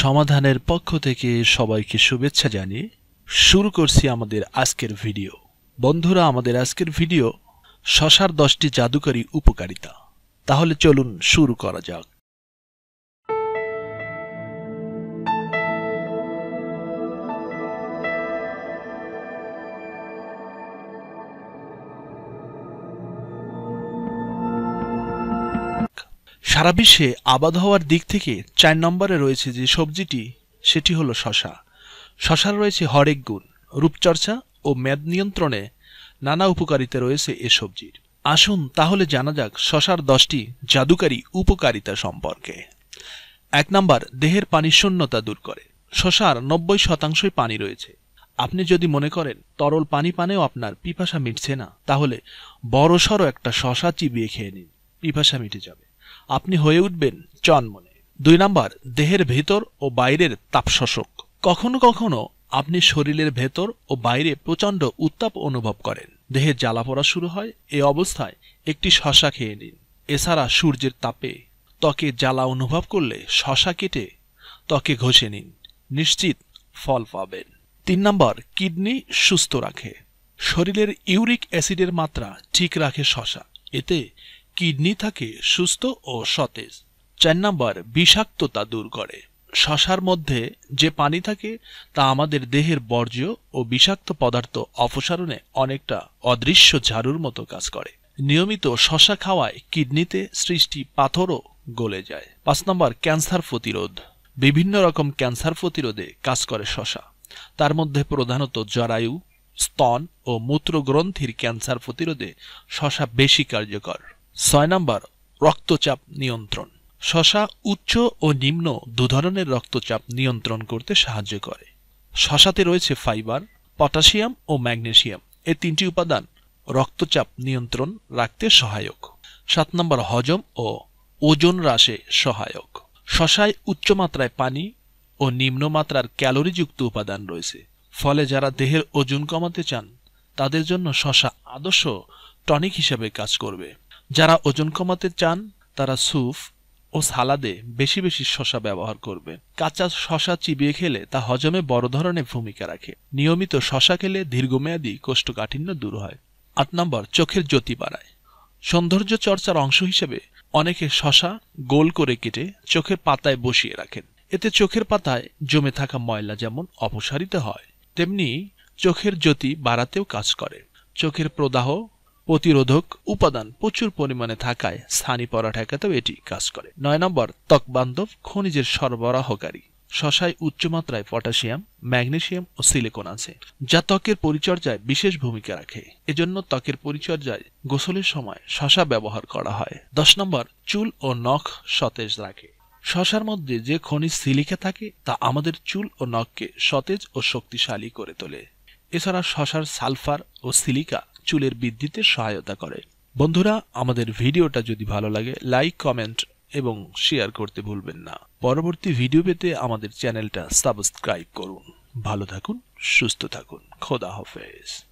সমাধানের পক্ষ থেকে সবাইকে শুভেচ্ছা জানিয়ে শুরু করছি আমাদের আজকের ভিডিও বন্ধুরা আমাদের আজকের ভিডিও শশার দশটি জাদুকারী উপকারিতা তাহলে চলুন শুরু করা যাক সারা বিশ্বে আবাদ হওয়ার দিক থেকে চার নম্বরে রয়েছে যে সবজিটি সেটি হলো শশা শশার রয়েছে হরেক গুণ রূপচর্চা ও মেদ নিয়ন্ত্রণে নানা উপকারিতা রয়েছে এ সবজির আসুন তাহলে জানা যাক শশার দশটি জাদুকারী উপকারিতা সম্পর্কে এক নাম্বার দেহের পানির শূন্যতা দূর করে শশার নব্বই শতাংশই পানি রয়েছে আপনি যদি মনে করেন তরল পানি পানেও আপনার পিপাসা মিটছে না তাহলে বড়সড় একটা শশা চিবিয়ে খেয়ে নিন পিপাসা মিটে যাবে আপনি হয়ে উঠবেন চনমনে দুই নাম্বার দেহের ভেতর ও বাইরের তাপশোষক কখনো কখনো আপনি শরীরের ভেতর ও বাইরে প্রচণ্ড উত্তাপ অনুভব করেন দেহের জ্বালা পড়া শুরু হয় এ অবস্থায় একটি শশা খেয়ে নিন এছাড়া সূর্যের তাপে ত্বকে জ্বালা অনুভব করলে শশা কেটে ত্বকে ঘষে নিন নিশ্চিত ফল পাবেন তিন নম্বর কিডনি সুস্থ রাখে শরীরের ইউরিক অ্যাসিডের মাত্রা ঠিক রাখে শশা এতে কিডনি থাকে সুস্থ ও সতেজ চার নাম্বার বিষাক্ততা দূর করে শশার মধ্যে যে পানি থাকে তা আমাদের দেহের বর্জ্য ও বিষাক্ত পদার্থ অপসারণে অনেকটা অদৃশ্য ঝাড়ুর মতো কাজ করে নিয়মিত শশা খাওয়ায় কিডনিতে সৃষ্টি পাথরও গলে যায় পাঁচ নম্বর ক্যান্সার প্রতিরোধ বিভিন্ন রকম ক্যান্সার প্রতিরোধে কাজ করে শশা তার মধ্যে প্রধানত জরায়ু স্তন ও মূত্রগ্রন্থির ক্যান্সার প্রতিরোধে শশা বেশি কার্যকর ছয় নম্বর রক্তচাপ নিয়ন্ত্রণ শশা উচ্চ ও নিম্ন দু ধরনের রক্তচাপ নিয়ন্ত্রণ করতে সাহায্য করে শশাতে রয়েছে ফাইবার পটাশিয়াম ও ম্যাগনেশিয়াম এ তিনটি উপাদান রক্তচাপ নিয়ন্ত্রণ রাখতে সহায়ক সাত নম্বর হজম ও ওজন হ্রাসে সহায়ক শশায় উচ্চমাত্রায় পানি ও নিম্নমাত্রার ক্যালোরিযুক্ত উপাদান রয়েছে ফলে যারা দেহের ওজন কমাতে চান তাদের জন্য শশা আদর্শ টনিক হিসেবে কাজ করবে যারা ওজন কমাতে চান তারা স্যুপ ও সালাদে বেশি বেশি শশা ব্যবহার করবে কাঁচা শশা চিবিয়ে খেলে তা হজমে বড় ধরনের ভূমিকা রাখে নিয়মিত শশা খেলে দীর্ঘমেয়াদী কোষ্ঠকাঠিন্য দূর হয় আট নম্বর চোখের জ্যোতি বাড়ায় সৌন্দর্য চর্চার অংশ হিসেবে অনেকে শশা গোল করে কেটে চোখের পাতায় বসিয়ে রাখেন এতে চোখের পাতায় জমে থাকা ময়লা যেমন অপসারিত হয় তেমনি চোখের জ্যোতি বাড়াতেও কাজ করে চোখের প্রদাহ প্রতিরোধক উপাদান প্রচুর পরিমাণে থাকায় স্থানি পরা ঠেকাতেও এটি কাজ করে নয় নম্বর ত্বকবান্ধব খনিজের সরবরাহকারী শশায় উচ্চমাত্রায় পটাশিয়াম ম্যাগনেশিয়াম ও সিলিকন আছে যা ত্বকের পরিচর্যায় বিশেষ ভূমিকা রাখে এজন্য ত্বকের পরিচর্যায় গোসলের সময় শশা ব্যবহার করা হয় দশ নম্বর চুল ও নখ সতেজ রাখে শশার মধ্যে যে খনিজ সিলিকা থাকে তা আমাদের চুল ও নখকে সতেজ ও শক্তিশালী করে তোলে এছাড়া শশার সালফার ও সিলিকা চুলের বৃদ্ধিতে সহায়তা করে বন্ধুরা আমাদের ভিডিওটা যদি ভালো লাগে লাইক কমেন্ট এবং শেয়ার করতে ভুলবেন না পরবর্তী ভিডিও পেতে আমাদের চ্যানেলটা সাবস্ক্রাইব করুন ভালো থাকুন সুস্থ থাকুন খোদা হাফেজ